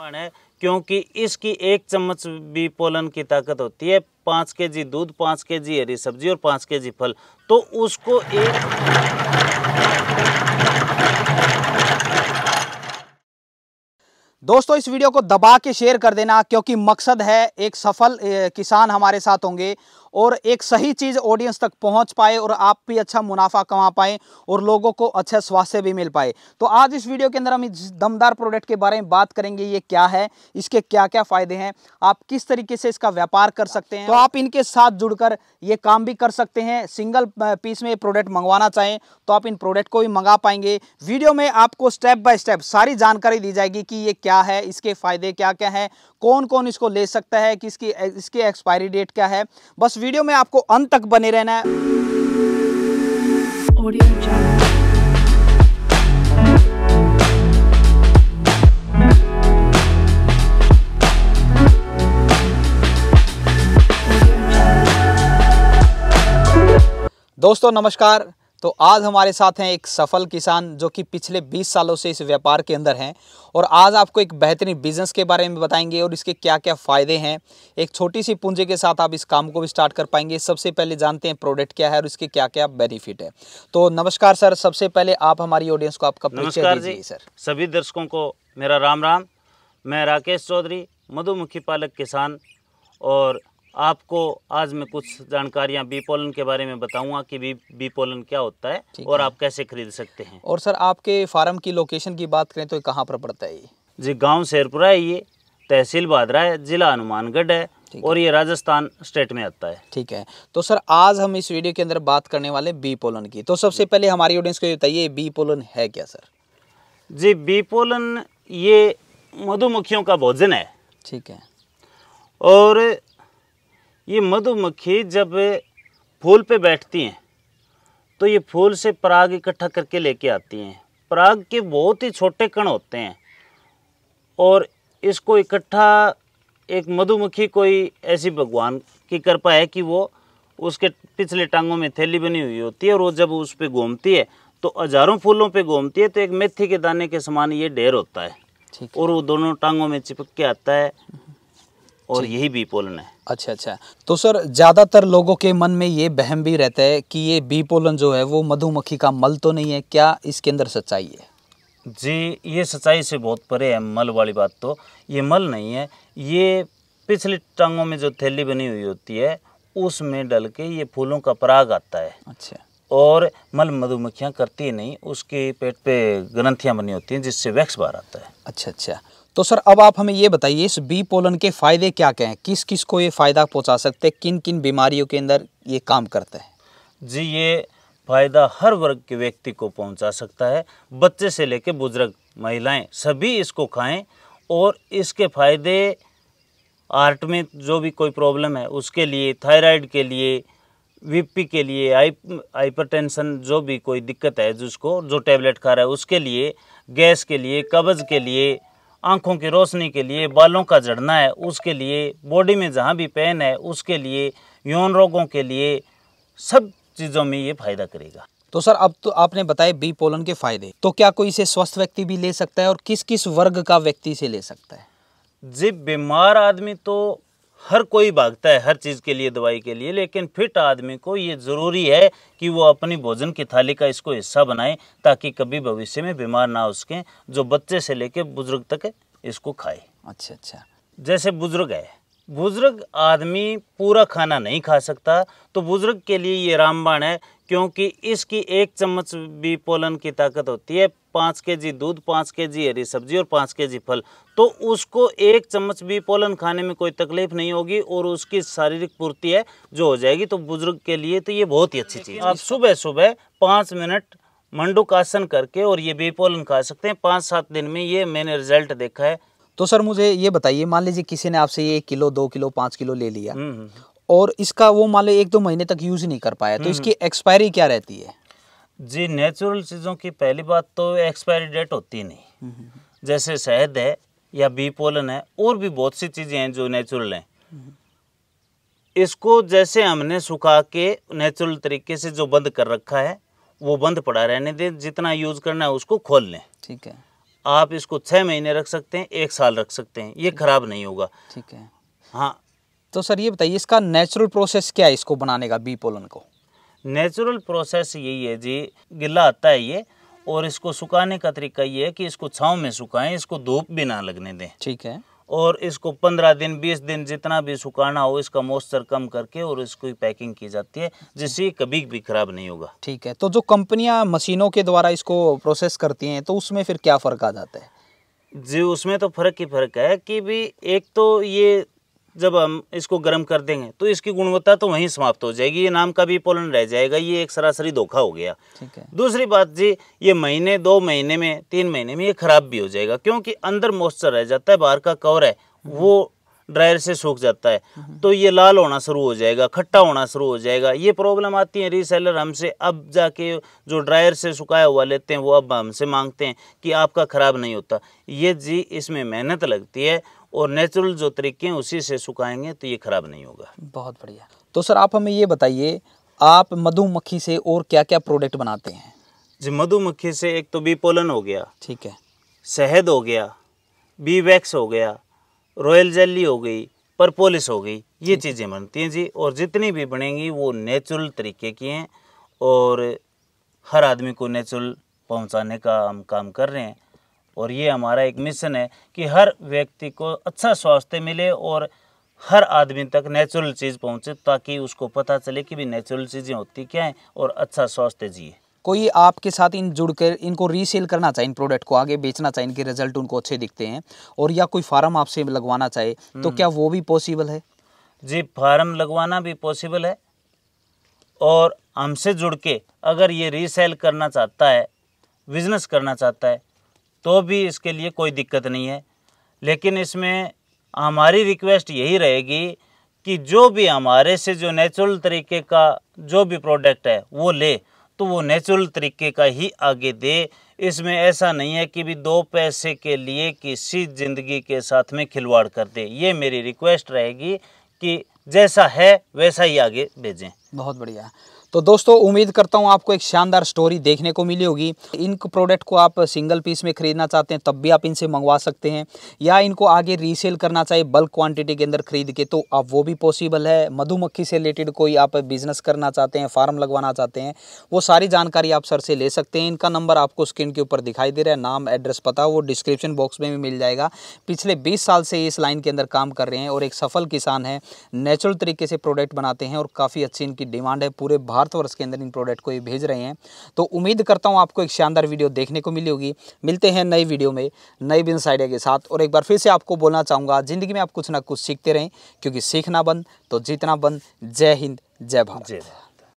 निर्माण है क्योंकि इसकी एक चम्मच भी पोलन की ताकत होती है पाँच के जी दूध पाँच के जी हरी सब्जी और पाँच के जी फल तो उसको एक दोस्तों इस वीडियो को दबा के शेयर कर देना क्योंकि मकसद है एक सफल किसान हमारे साथ होंगे और एक सही चीज़ ऑडियंस तक पहुंच पाए और आप भी अच्छा मुनाफा कमा पाए और लोगों को अच्छा स्वास्थ्य भी मिल पाए तो आज इस वीडियो के अंदर हम इस दमदार प्रोडक्ट के बारे में बात करेंगे ये क्या है इसके क्या क्या फ़ायदे हैं आप किस तरीके से इसका व्यापार कर सकते हैं तो आप इनके साथ जुड़कर ये काम भी कर सकते हैं सिंगल पीस में प्रोडक्ट मंगवाना चाहें तो आप इन प्रोडक्ट को भी मंगा पाएंगे वीडियो में आपको स्टेप बाय स्टेप सारी जानकारी दी जाएगी कि ये क्या है इसके फ़ायदे क्या क्या हैं कौन कौन इसको ले सकता है किसकी इसकी एक्सपायरी डेट क्या है बस वीडियो में आपको अंत तक बने रहना है दोस्तों नमस्कार तो आज हमारे साथ हैं एक सफल किसान जो कि पिछले 20 सालों से इस व्यापार के अंदर हैं और आज आपको एक बेहतरीन बिजनेस के बारे में बताएंगे और इसके क्या क्या फ़ायदे हैं एक छोटी सी पूंजी के साथ आप इस काम को भी स्टार्ट कर पाएंगे सबसे पहले जानते हैं प्रोडक्ट क्या है और इसके क्या क्या बेनिफिट है तो नमस्कार सर सबसे पहले आप हमारी ऑडियंस को आपका नमस्कार जी सर सभी दर्शकों को मेरा राम राम मैं राकेश चौधरी मधुमुखी पालक किसान और आपको आज मैं कुछ जानकारियां बी पोलन के बारे में बताऊंगा कि बी बी पोलन क्या होता है और है। आप कैसे खरीद सकते हैं और सर आपके फार्म की लोकेशन की बात करें तो कहाँ पर पड़ता है ये जी गाँव शेरपुरा है ये तहसील बादरा है जिला हनुमानगढ़ है और ये राजस्थान स्टेट में आता है ठीक है तो सर आज हम इस वीडियो के अंदर बात करने वाले बी पोलन की तो सबसे पहले हमारी ऑडियंस को ये बताइए बी पोलन है क्या सर जी बी पोलन ये मधुमक्खियों का भोजन है ठीक है और ये मधुमक्खी जब फूल पे बैठती हैं तो ये फूल से पराग इकट्ठा करके लेके आती हैं पराग के बहुत ही छोटे कण होते हैं और इसको इकट्ठा एक मधुमक्खी कोई ऐसी भगवान की कृपा है कि वो उसके पिछले टांगों में थैली बनी हुई होती है और वो जब उस पर घूमती है तो हजारों फूलों पे घूमती है तो एक मेथी के दाने के समान ये ढेर होता है और वो दोनों टांगों में चिपक के आता है और यही बी पोलन है अच्छा अच्छा तो सर ज़्यादातर लोगों के मन में ये बहम भी रहता है कि ये बी पोलन जो है वो मधुमक्खी का मल तो नहीं है क्या इसके अंदर सच्चाई है जी ये सच्चाई से बहुत परे है मल वाली बात तो ये मल नहीं है ये पिछली टांगों में जो थैली बनी हुई होती है उसमें डल के ये फूलों का पराग आता है अच्छा और मल मधुमक्खियाँ करती नहीं उसके पेट पे ग्रंथियाँ बनी होती हैं जिससे वैक्स बाहर आता है अच्छा अच्छा तो सर अब आप हमें ये बताइए इस बी पोलन के फ़ायदे क्या क्या हैं किस किस को ये फ़ायदा पहुंचा सकते हैं किन किन बीमारियों के अंदर ये काम करते हैं जी ये फ़ायदा हर वर्ग के व्यक्ति को पहुंचा सकता है बच्चे से लेकर बुजुर्ग महिलाएं सभी इसको खाएं और इसके फ़ायदे आर्ट में जो भी कोई प्रॉब्लम है उसके लिए थायराइड के लिए वीपी के लिए हाइपरटेंशन जो भी कोई दिक्कत है जिसको जो टैबलेट खा रहा है उसके लिए गैस के लिए कब्ज़ के लिए आँखों की रोशनी के लिए बालों का झड़ना है उसके लिए बॉडी में जहाँ भी पेन है उसके लिए यौन रोगों के लिए सब चीज़ों में ये फ़ायदा करेगा तो सर अब तो आपने बताया बी पोलन के फायदे तो क्या कोई इसे स्वस्थ व्यक्ति भी ले सकता है और किस किस वर्ग का व्यक्ति इसे ले सकता है जी बीमार आदमी तो हर कोई भागता है हर चीज़ के लिए दवाई के लिए लेकिन फिट आदमी को ये ज़रूरी है कि वो अपनी भोजन की थाली का इसको हिस्सा बनाए ताकि कभी भविष्य में बीमार ना हो सकें जो बच्चे से लेकर बुज़ुर्ग तक इसको खाए अच्छा अच्छा जैसे बुज़ुर्ग है बुज़ुर्ग आदमी पूरा खाना नहीं खा सकता तो बुज़ुर्ग के लिए ये रामबाण है क्योंकि इसकी एक चम्मच भी पोलन की ताकत होती है पाँच के जी दूध पाँच के जी हरी सब्जी और पाँच के जी फल तो उसको एक चम्मच भी पोलन खाने में कोई तकलीफ नहीं होगी और उसकी शारीरिक पूर्ति है जो हो जाएगी तो बुजुर्ग के लिए तो ये बहुत ही अच्छी चीज़ आप सुबह सुबह पाँच मिनट मंडूक आसन करके और ये बेपोलन खा सकते हैं पाँच सात दिन में ये मैंने रिजल्ट देखा है तो सर मुझे ये बताइए मान लीजिए किसी ने आपसे ये एक किलो दो किलो पाँच किलो ले लिया हम्म, हम्म, हम्म। और इसका वो मान लो एक दो महीने तक यूज नहीं कर पाया तो इसकी एक्सपायरी क्या रहती है जी नेचुरल चीज़ों की पहली बात तो एक्सपायरी डेट होती नहीं हम्म, हम्म, हम्म। जैसे शहद है या बी पोलन है और भी बहुत सी चीज़ें हैं जो नेचुरल हैं इसको जैसे हमने सुखा के नेचुरल तरीके से जो बंद कर रखा है वो बंद पड़ा रहने दें जितना यूज करना है उसको खोल लें ठीक है आप इसको छः महीने रख सकते हैं एक साल रख सकते हैं ये खराब नहीं होगा ठीक है हाँ तो सर ये बताइए इसका नेचुरल प्रोसेस क्या है इसको बनाने का बी पोलन को नेचुरल प्रोसेस यही है जी गिला आता है ये और इसको सुखाने का तरीका ये है कि इसको छाँव में सुखाएं इसको धूप भी ना लगने दें ठीक है और इसको पंद्रह दिन बीस दिन जितना भी सुखाना हो इसका मॉइस्चर कम करके और इसको पैकिंग की जाती है जिससे कभी भी खराब नहीं होगा ठीक है तो जो कंपनियां मशीनों के द्वारा इसको प्रोसेस करती हैं तो उसमें फिर क्या फ़र्क आ जाता है जी उसमें तो फ़र्क ही फ़र्क है कि भी एक तो ये जब हम इसको गर्म कर देंगे तो इसकी गुणवत्ता तो वहीं समाप्त हो जाएगी ये नाम का भी पोलन रह जाएगा ये एक सरासरी धोखा हो गया ठीक है दूसरी बात जी ये महीने दो महीने में तीन महीने में ये खराब भी हो जाएगा क्योंकि अंदर मॉइस्चर रह जाता है बाहर का कवर है हम्म। वो ड्रायर से सूख जाता है हम्म। तो ये लाल होना शुरू हो जाएगा खट्टा होना शुरू हो जाएगा ये प्रॉब्लम आती है रीसेलर हमसे अब जाके जो ड्रायर से सुखाया हुआ लेते हैं वो अब हमसे मांगते हैं कि आपका ख़राब नहीं होता ये जी इसमें मेहनत लगती है और नेचुरल जो तरीके हैं उसी से सुखाएंगे तो ये ख़राब नहीं होगा बहुत बढ़िया तो सर आप हमें ये बताइए आप मधुमक्खी से और क्या क्या प्रोडक्ट बनाते हैं जी मधुमक्खी से एक तो बी पोलन हो गया ठीक है शहद हो गया बी वैक्स हो गया रॉयल जेली हो गई परपोलिस हो गई ये चीज़ें बनती हैं जी और जितनी भी बनेंगी वो नेचुरल तरीके की हैं और हर आदमी को नेचुरल पहुंचाने का हम काम कर रहे हैं और ये हमारा एक मिशन है कि हर व्यक्ति को अच्छा स्वास्थ्य मिले और हर आदमी तक नेचुरल चीज़ पहुंचे ताकि उसको पता चले कि भी नेचुरल चीज़ें होती क्या हैं और अच्छा स्वास्थ्य जिए कोई आपके साथ इन जुड़ कर इनको रीसेल करना चाहे इन प्रोडक्ट को आगे बेचना चाहे इनके रिजल्ट उनको अच्छे दिखते हैं और या कोई फार्म आपसे लगवाना चाहे तो हम्म। क्या वो भी पॉसिबल है जी फार्म लगवाना भी पॉसिबल है और हमसे जुड़ के अगर ये रीसेल करना चाहता है बिजनेस करना चाहता है तो भी इसके लिए कोई दिक्कत नहीं है लेकिन इसमें हमारी रिक्वेस्ट यही रहेगी कि जो भी हमारे से जो नेचुरल तरीके का जो भी प्रोडक्ट है वो ले तो वो नेचुरल तरीके का ही आगे दे इसमें ऐसा नहीं है कि भी दो पैसे के लिए किसी ज़िंदगी के साथ में खिलवाड़ कर दे ये मेरी रिक्वेस्ट रहेगी कि जैसा है वैसा ही आगे भेजें बहुत बढ़िया तो दोस्तों उम्मीद करता हूँ आपको एक शानदार स्टोरी देखने को मिली होगी इन प्रोडक्ट को आप सिंगल पीस में खरीदना चाहते हैं तब भी आप इनसे मंगवा सकते हैं या इनको आगे रीसेल करना चाहिए बल्क क्वांटिटी के अंदर खरीद के तो आप वो भी पॉसिबल है मधुमक्खी से रिलेटेड कोई आप बिजनेस करना चाहते हैं फार्म लगवाना चाहते हैं वो सारी जानकारी आप सर से ले सकते हैं इनका नंबर आपको स्क्रीन के ऊपर दिखाई दे रहा है नाम एड्रेस पता वो डिस्क्रिप्शन बॉक्स में भी मिल जाएगा पिछले बीस साल से इस लाइन के अंदर काम कर रहे हैं और एक सफल किसान है नेचुरल तरीके से प्रोडक्ट बनाते हैं और काफ़ी अच्छी की डिमांड है पूरे भारतवर्ष के अंदर इन प्रोडक्ट को ये भेज रहे हैं तो उम्मीद करता हूँ आपको एक शानदार वीडियो देखने को मिली होगी मिलते हैं नई वीडियो में नई बिजनेस आइडिया के साथ और एक बार फिर से आपको बोलना चाहूँगा ज़िंदगी में आप कुछ ना कुछ सीखते रहें क्योंकि सीखना बंद तो जीतना बंद जय हिंद जय भारत जय भारत